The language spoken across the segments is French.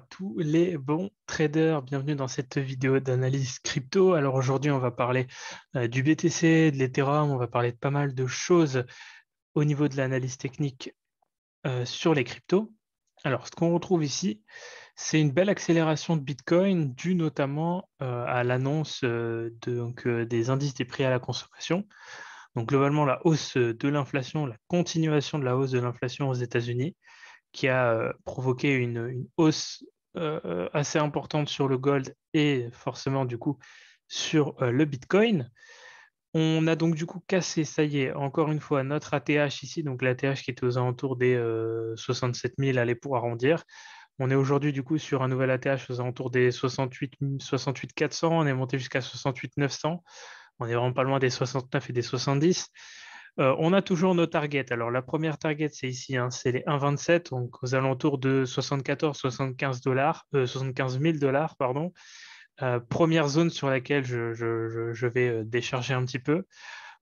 tous les bons traders. Bienvenue dans cette vidéo d'analyse crypto. Alors aujourd'hui, on va parler euh, du BTC, de l'Ethereum, on va parler de pas mal de choses au niveau de l'analyse technique euh, sur les cryptos. Alors, ce qu'on retrouve ici, c'est une belle accélération de Bitcoin due notamment euh, à l'annonce des indices des prix à la consommation. Donc globalement, la hausse de l'inflation, la continuation de la hausse de l'inflation aux États-Unis qui a euh, provoqué une, hausse euh, euh, assez importante sur le gold et forcément du coup sur le Bitcoin. On a donc du coup cassé, ça y est, encore une fois, notre ATH ici, donc l'ATH qui était aux alentours des 67 000, allez pour arrondir. On est aujourd'hui du coup sur un nouvel ATH aux alentours des 68, 68 400, on est monté jusqu'à 68 900, on est vraiment pas loin des 69 et des 70. Euh, on a toujours nos targets. Alors, la première target, c'est ici, hein, c'est les 1,27, donc aux alentours de 74, 75 dollars, 75 euh, 000 dollars, pardon. Euh, première zone sur laquelle je, vais décharger un petit peu.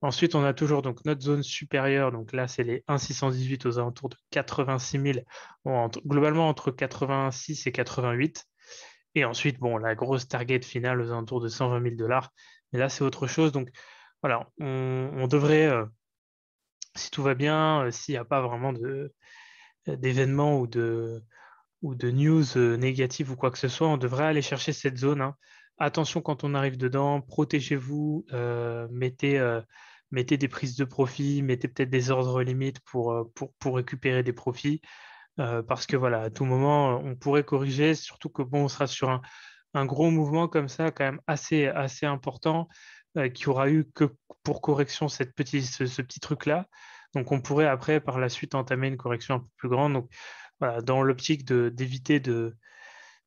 Ensuite, on a toujours donc notre zone supérieure. Donc là, c'est les 1,618 aux alentours de 86 000, globalement entre 86 et 88. Et ensuite, bon, la grosse target finale aux alentours de 120 000 dollars. Mais là, c'est autre chose. Donc voilà, on devrait si tout va bien, euh, s'il n'y a pas vraiment euh, d'événements ou de, news euh, négatives ou quoi que ce soit, on devrait aller chercher cette zone. Hein. Attention quand on arrive dedans, protégez-vous, mettez, des prises de profit, mettez peut-être des ordres limites pour, récupérer des profits. parce que voilà, à tout moment, on pourrait corriger, surtout que bon, on sera sur un, gros mouvement comme ça, quand même assez, assez important. Euh, qui aura eu que pour correction ce, petit truc-là. Donc on pourrait après, par la suite, entamer une correction un peu plus grande. Donc dans l'optique d'éviter euh,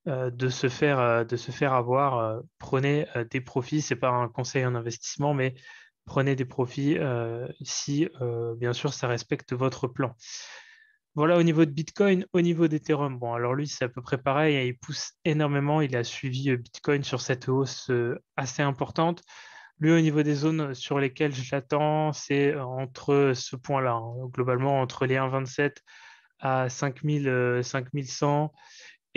euh, de, se faire, avoir, prenez des profits. Ce n'est pas un conseil en investissement, mais prenez des profits si, bien sûr, ça respecte votre plan. Voilà au niveau de Bitcoin, au niveau d'Ethereum. Bon, alors lui, c'est à peu près pareil. Hein, il pousse énormément. Il a suivi Bitcoin sur cette hausse assez importante. Lui, au niveau des zones sur lesquelles j'attends, c'est euh, entre ce point-là, globalement entre les 1,27 à 5100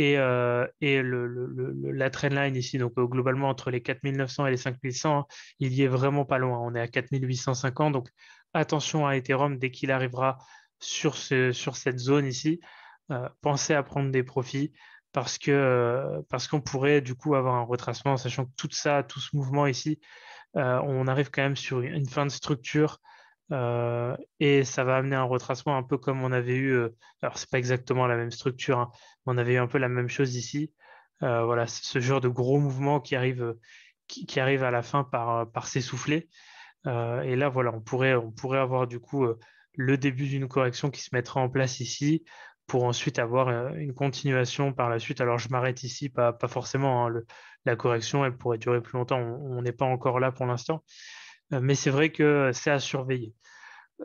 et, et le, la trendline ici, donc globalement entre les 4900 euh, euh, et les 5100, hein, il y est vraiment pas loin. On est à 4850, donc attention à Ethereum dès qu'il arrivera sur, cette zone ici. pensez à prendre des profits parce parce qu'on pourrait du coup avoir un retracement, sachant que tout ça, tout ce mouvement ici, euh, on arrive quand même sur une fin de structure euh, et ça va amener un retracement un peu comme on avait eu. Euh, alors, ce c'est pas exactement la même structure, hein, mais on avait eu un peu la même chose ici. voilà, ce genre de gros mouvement qui arrive, qui, arrive à la fin par, s'essouffler. et là, voilà, on pourrait, on pourrait avoir du coup le début d'une correction qui se mettra en place ici, pour ensuite avoir euh, une continuation par la suite. Alors je m'arrête ici, pas, forcément, hein, la correction elle pourrait durer plus longtemps, on n'est pas encore là pour l'instant, euh, mais c'est vrai que c'est à surveiller.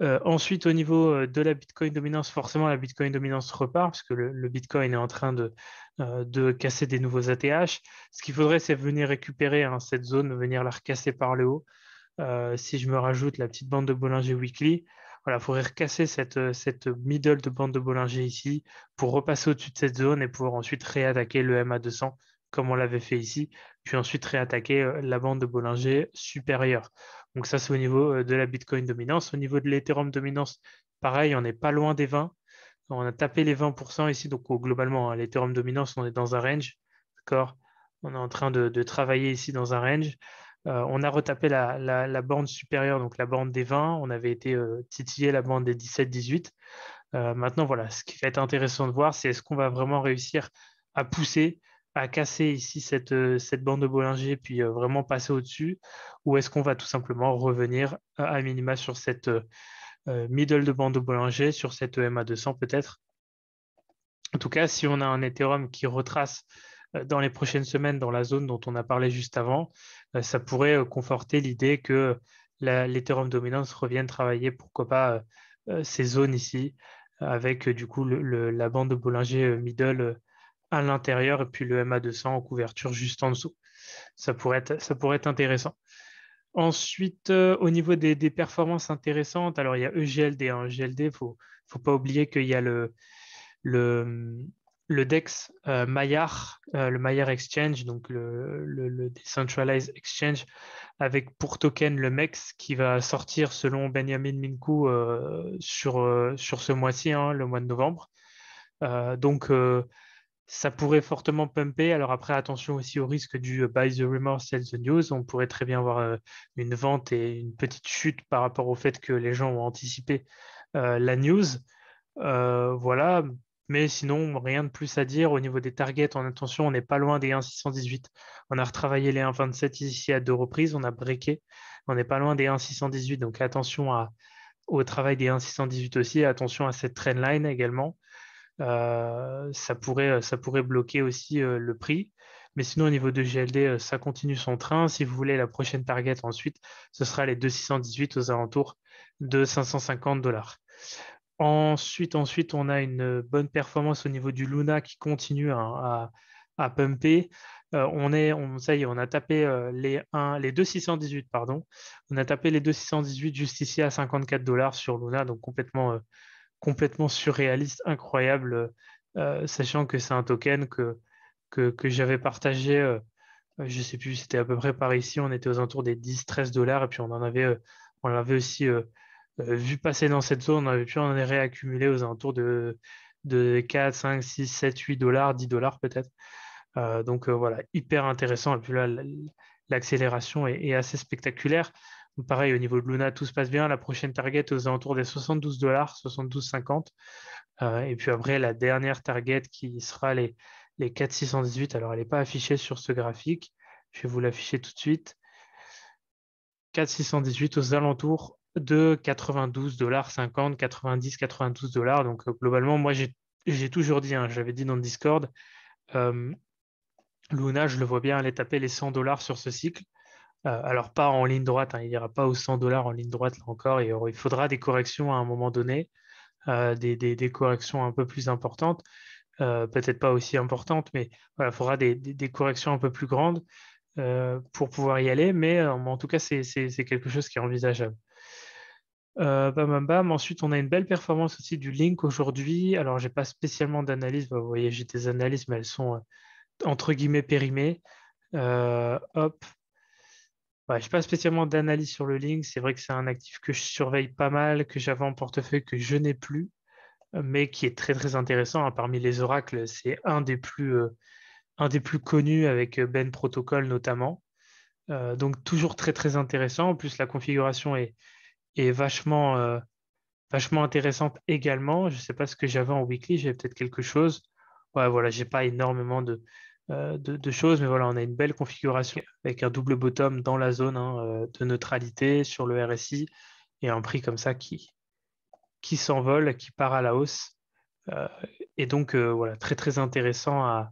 Euh, ensuite, au niveau de la Bitcoin dominance, forcément, la Bitcoin dominance repart parce que le, Bitcoin est en train de, casser des nouveaux ATH. Ce qu'il faudrait, c'est venir récupérer hein, cette zone, venir la recasser par le haut. si je me rajoute la petite bande de Bollinger Weekly, voilà, il faudrait recasser cette, euh, cette middle de bande de Bollinger ici pour repasser au-dessus de cette zone et pouvoir ensuite réattaquer le MA200 comme on l'avait fait ici, puis ensuite réattaquer euh, la bande de Bollinger supérieure. Donc ça, c'est au niveau euh, de la Bitcoin dominance. Au niveau de l'Ethereum dominance, pareil, on n'est pas loin des 20. On a tapé les 20% ici, donc oh, globalement, à hein, l'Ethereum dominance, on est dans un range. D'accord On est en train de travailler ici dans un range. Euh, on a retapé la, bande supérieure, donc la bande des 20. On avait été euh, titillé la bande des 17-18. Euh, maintenant, voilà, ce qui va être intéressant de voir, c'est est-ce qu'on va vraiment réussir à pousser, à casser ici cette, bande de Bollinger, puis vraiment passer au-dessus, ou est-ce qu'on va tout simplement revenir à, minima sur cette middle de bande de Bollinger, sur cette EMA 200 peut-être. En tout cas, si on a un Ethereum qui retrace euh, dans les prochaines semaines dans la zone dont on a parlé juste avant, euh, ça pourrait euh, conforter l'idée que l'Ethereum Dominance revienne travailler, pourquoi pas, ces zones ici, avec du coup la bande de Bollinger middle à l'intérieur et puis le MA200 en couverture juste en dessous. Ça pourrait être, intéressant. Ensuite, au niveau des, performances intéressantes, alors il y a EGLD. Hein, EGLD, il ne faut pas oublier qu'il y a le, le DEX euh, Maillard, euh, le Maillard Exchange, donc le, le, Decentralized Exchange, avec pour token le MEX qui va sortir selon Benjamin Minkou euh, sur, ce mois-ci, hein, le mois de novembre. donc, ça pourrait fortement pumper. Alors après, attention aussi au risque du buy the rumor, sell the news. On pourrait très bien avoir une vente et une petite chute par rapport au fait que les gens ont anticipé la news. voilà, mais sinon, rien de plus à dire. Au niveau des targets, en attention, on n'est pas loin des 1,618. On a retravaillé les 1,27 ici à deux reprises. On a breaké. On n'est pas loin des 1,618. Donc attention au travail des 1,618 aussi. Attention à cette trendline également. Euh, ça, pourrait, euh, ça pourrait bloquer aussi euh, le prix. Mais sinon, au niveau de GLD, ça continue son train. Si vous voulez la prochaine target ensuite, ce sera les 2,618 aux alentours de 550 dollars. Ensuite, ensuite, on a une euh, bonne performance au niveau du Luna qui continue à, à, pumper. Euh, on est, on, ça y est, on a tapé euh, les, 1, les 2,618, pardon. On a tapé les 618 juste ici à 54 dollars sur Luna, donc complètement, complètement surréaliste, incroyable, sachant que c'est un token que, que, que j'avais partagé, je ne sais plus, c'était à peu près par ici, on était aux alentours des 10-13 dollars, et puis on en avait, on l'avait aussi euh, vu passer dans cette zone, on avait pu en réaccumuler aux alentours de, de 4, 5, 6, 7, 8 dollars, 10 dollars peut-être. Euh, donc euh, voilà, hyper intéressant. Et puis là, l'accélération est, assez spectaculaire. pareil, au niveau de Luna, tout se passe bien. La prochaine target aux alentours des 72 dollars, 72,50. Euh, et puis après, la dernière target qui sera les, les 4,618. Alors, elle n'est pas affichée sur ce graphique. Je vais vous l'afficher tout de suite. 4,618 aux alentours de 92 dollars 50, 90, 92 dollars. Donc euh, globalement, moi j'ai toujours dit, hein, j'avais dit dans le Discord, euh, Luna, je le vois bien aller taper les 100 dollars sur ce cycle. Euh, alors pas en ligne droite, hein, il n'ira pas aux 100 dollars en ligne droite là encore, et il faudra des corrections à un moment donné, des, corrections un peu plus importantes, peut-être pas aussi importantes, mais il faudra des, corrections un peu plus grandes pour pouvoir y aller, mais en tout cas c'est quelque chose qui est envisageable. Euh, bam, bam, Ensuite, on a une belle performance aussi du Link aujourd'hui. Alors, j'ai pas spécialement d'analyse. vous voyez, j'ai des analyses, mais elles sont euh, entre guillemets périmées. Euh, hop. je n'ai pas spécialement d'analyse sur le Link. C'est vrai que c'est un actif que je surveille pas mal, que j'avais en portefeuille, que je n'ai plus, mais qui est très très intéressant. Hein. Parmi les oracles, c'est un des plus un des plus connus avec Ben Protocol notamment. donc toujours très très intéressant. En plus, la configuration est est vachement, euh, vachement intéressante également. Je ne sais pas ce que j'avais en weekly, j'avais peut-être quelque chose. Ouais, voilà, j'ai pas énormément de, euh, de, choses, mais voilà, on a une belle configuration avec un double bottom dans la zone hein, euh, de neutralité sur le RSI et un prix comme ça qui, qui s'envole, qui part à la hausse. et donc, voilà, très très intéressant à,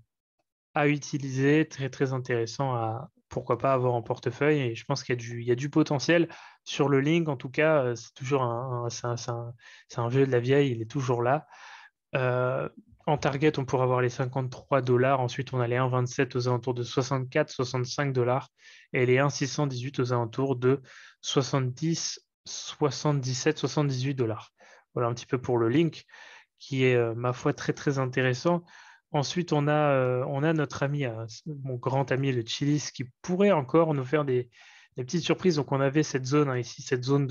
à utiliser, très très intéressant à, pourquoi pas avoir en portefeuille. Et je pense qu'il y, a du potentiel sur le link. En tout cas, euh, c'est toujours un, un, vieux de la vieille, il est toujours là. Euh, en target, on pourra avoir les 53 dollars. Ensuite, on a les 1,27 aux alentours de 64, 65 dollars et les 1,618 aux alentours de 70, 77, 78 dollars. Voilà un petit peu pour le link qui est, euh, ma foi, très très intéressant. Ensuite, euh, on a, notre ami, euh, mon grand ami le Chilis, qui pourrait encore nous faire des, petites surprises. Donc, on avait cette zone hein, ici, cette zone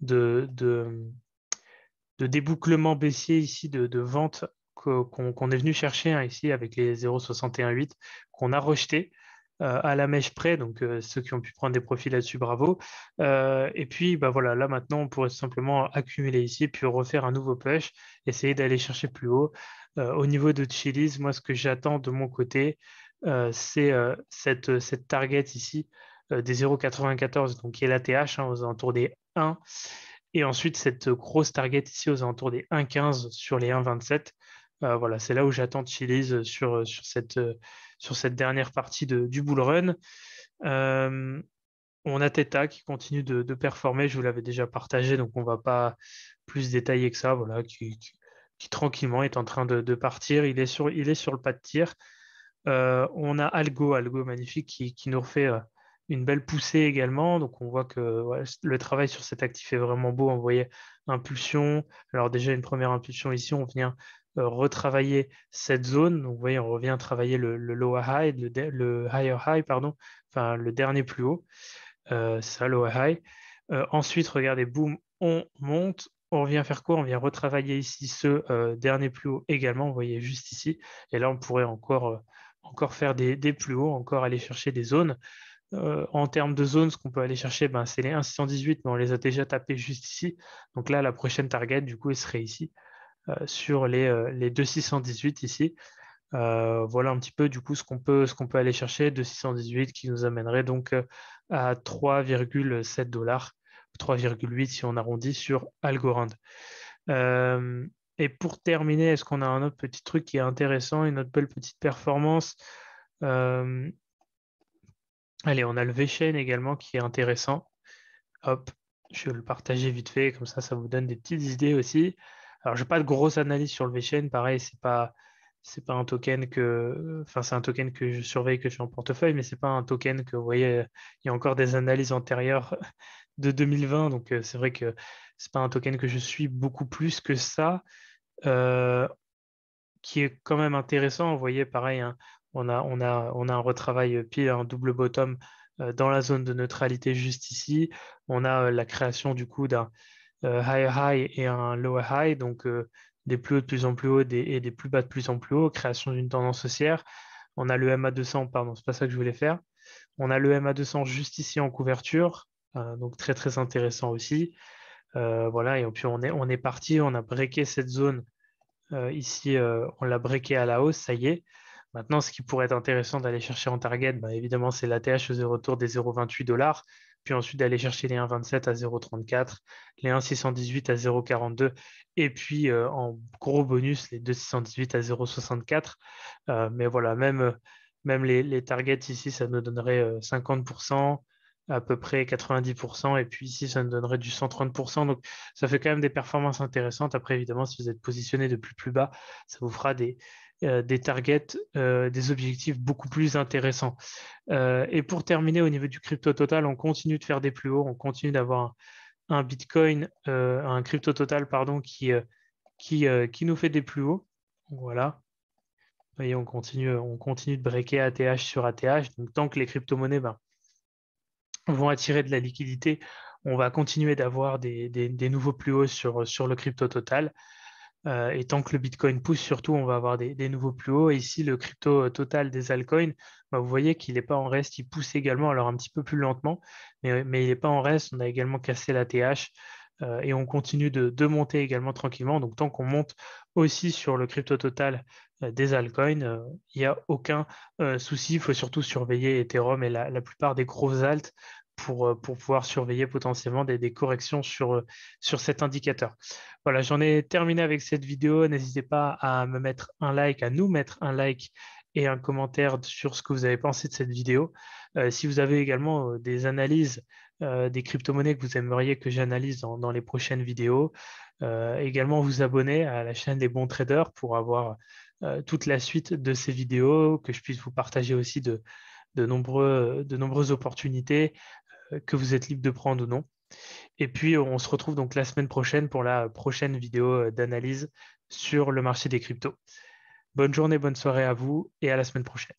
de, débouclement baissier ici, de, vente qu'on est venu chercher hein, ici avec les 0,618 qu'on a rejeté. Euh, à la mèche près. Donc, ceux qui ont pu prendre des profits là-dessus, bravo. et puis, bah, voilà, là maintenant, on pourrait simplement accumuler ici, puis refaire un nouveau push, essayer d'aller chercher plus haut. Euh, au niveau de Chili's, moi, ce que j'attends de mon côté, euh, c'est euh, cette, target ici des 0,94, donc qui est l'ATH TH, hein, aux alentours des 1. Et ensuite, cette grosse target ici aux alentours des 1,15 sur les 1,27. voilà, c'est là où j'attends Chili's sur, sur, cette, dernière partie du bull run. on a Theta qui continue de, performer, je vous l'avais déjà partagé, donc on ne va pas plus détailler que ça, voilà, qui, qui tranquillement est en train de, partir. Il est, sur, il est sur le pas de tir. Euh, on a Algo, Algo magnifique, qui, nous refait euh, une belle poussée également. Donc on voit que le travail sur cet actif est vraiment beau. On voyait impulsion. Alors déjà une première impulsion ici, on vient euh, retravailler cette zone. Donc vous voyez, on revient travailler le, le high, le, le, higher high, pardon, enfin le dernier plus haut. ça, low high. ensuite, regardez, boum, on monte, on vient faire quoi On vient retravailler ici ce euh, dernier plus haut également, vous voyez juste ici. Et là, on pourrait encore, euh, encore faire des, plus hauts, encore aller chercher des zones. Euh, en termes de zones, ce qu'on peut aller chercher, ben, c'est les 1,618, mais on les a déjà tapés juste ici. Donc là, la prochaine target, du coup, elle serait ici, sur les, 2,618 ici. voilà un petit peu du coup ce qu'on peut, peut, aller chercher, 2,618 qui nous amènerait donc à 3,7 dollars 3,8 si on arrondit sur Algorand. Euh, et pour terminer, est-ce qu'on a un autre petit truc qui est intéressant, une autre belle petite performance euh, Allez, on a le VeChain également qui est intéressant. Hop, je vais le partager vite fait, comme ça, ça vous donne des petites idées aussi. Alors, je n'ai pas de grosse analyse sur le VeChain, pareil, c'est pas c'est pas un token que, enfin c'est un token que je surveille, que je suis en portefeuille, mais c'est pas un token que vous voyez, il y a encore des analyses antérieures de 2020. Donc, euh, c'est vrai que c'est pas un token que je suis beaucoup plus que ça, euh, qui est quand même intéressant. Vous voyez, pareil, hein, on, a, un retravail pile, un double bottom euh, dans la zone de neutralité juste ici. On a la création du coup d'un high high et un low high, donc des plus hauts de plus en plus hauts et des plus bas de plus en plus hauts, création d'une tendance haussière. On a le MA200, pardon, c'est pas ça que je voulais faire. On a le MA200 juste ici en couverture. Hein, donc très très intéressant aussi. Euh, voilà, et puis on est, on est parti, on a breaké cette zone euh, ici, euh, on l'a breaké à la hausse, ça y est. Maintenant, ce qui pourrait être intéressant d'aller chercher en target, bah, évidemment, c'est l'ATH au retour des 0,28 dollars, puis ensuite d'aller chercher les 1,27 à 0,34, les 1,618 à 0,42, et puis en gros bonus, les 2,618 à 0,64. mais voilà, même, même les, les, targets ici, ça nous donnerait 50%, à peu près 90%, et puis ici, ça nous donnerait du 130%. Donc, ça fait quand même des performances intéressantes. Après, évidemment, si vous êtes positionné de plus plus bas, ça vous fera des, euh, des targets, euh, des objectifs beaucoup plus intéressants. Euh, et pour terminer, au niveau du crypto total, on continue de faire des plus hauts, on continue d'avoir un, Bitcoin, un crypto total, pardon, qui, qui, qui nous fait des plus hauts. Voilà, voyez, on continue, on continue de breaker ATH sur ATH. Donc, tant que les crypto-monnaies ben, vont attirer de la liquidité. On va continuer d'avoir des, nouveaux plus hauts sur, le crypto total. Euh, et tant que le Bitcoin pousse, surtout, on va avoir des, nouveaux plus hauts. Et ici, le crypto euh, total des altcoins, bah, vous voyez qu'il n'est pas en reste. Il pousse également, alors un petit peu plus lentement, mais, il n'est pas en reste. On a également cassé la TH. Euh, et on continue de, monter également tranquillement. Donc tant qu'on monte aussi sur le crypto total euh, des altcoins, il euh, n'y a aucun souci. Il faut surtout surveiller Ethereum et la, plupart des gros altes pour, pouvoir surveiller potentiellement des, corrections sur, cet indicateur. Voilà, j'en ai terminé avec cette vidéo. N'hésitez pas à me mettre un like, à nous mettre un like et un commentaire sur ce que vous avez pensé de cette vidéo. Euh, si vous avez également euh, des analyses euh, des crypto-monnaies que vous aimeriez que j'analyse dans, les prochaines vidéos, également vous abonner à la chaîne des bons traders pour avoir toute la suite de ces vidéos, que je puisse vous partager aussi de, nombreux, de nombreuses opportunités que vous êtes libre de prendre ou non. Et puis, on se retrouve donc la semaine prochaine pour la prochaine vidéo d'analyse sur le marché des cryptos. Bonne journée, bonne soirée à vous et à la semaine prochaine.